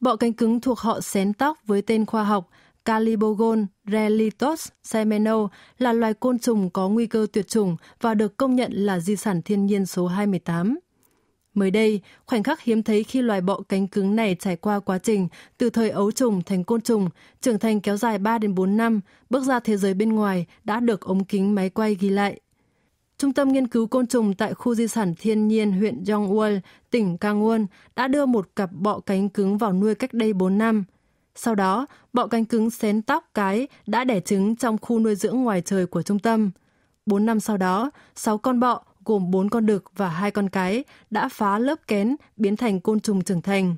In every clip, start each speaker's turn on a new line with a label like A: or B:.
A: Bọ cánh cứng thuộc họ xén tóc với tên khoa học Calibogon relitos semeno là loài côn trùng có nguy cơ tuyệt chủng và được công nhận là di sản thiên nhiên số 28. Mới đây, khoảnh khắc hiếm thấy khi loài bọ cánh cứng này trải qua quá trình từ thời ấu trùng thành côn trùng, trưởng thành kéo dài 3 đến 4 năm, bước ra thế giới bên ngoài đã được ống kính máy quay ghi lại. Trung tâm nghiên cứu côn trùng tại khu di sản thiên nhiên huyện Dongwon, tỉnh Gangwon đã đưa một cặp bọ cánh cứng vào nuôi cách đây 4 năm. Sau đó, bọ cánh cứng xén tóc cái đã đẻ trứng trong khu nuôi dưỡng ngoài trời của trung tâm. 4 năm sau đó, 6 con bọ gồm 4 con đực và 2 con cái đã phá lớp kén biến thành côn trùng trưởng thành.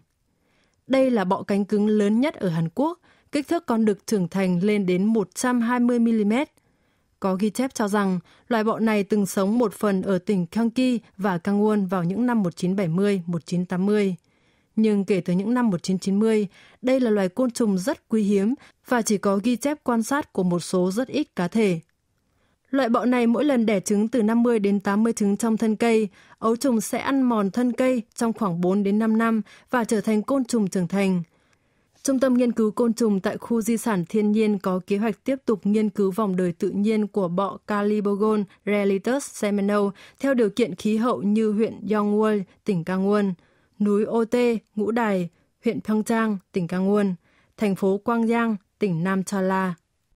A: Đây là bọ cánh cứng lớn nhất ở Hàn Quốc, kích thước con đực trưởng thành lên đến 120 mm – có ghi chép cho rằng loài bọ này từng sống một phần ở tỉnh Gyeonggi và Kangwon vào những năm 1970-1980. Nhưng kể từ những năm 1990, đây là loài côn trùng rất quý hiếm và chỉ có ghi chép quan sát của một số rất ít cá thể. Loại bọ này mỗi lần đẻ trứng từ 50 đến 80 trứng trong thân cây, ấu trùng sẽ ăn mòn thân cây trong khoảng 4 đến 5 năm và trở thành côn trùng trưởng thành. Trung tâm nghiên cứu côn trùng tại khu di sản thiên nhiên có kế hoạch tiếp tục nghiên cứu vòng đời tự nhiên của bọ Calibogon Relitus seminole theo điều kiện khí hậu như huyện Yongwol, tỉnh Gangwon, núi Ote, Ngũ Đài, huyện Pyeongchang, tỉnh Gangwon, thành phố Quang Giang, tỉnh Nam Cha La.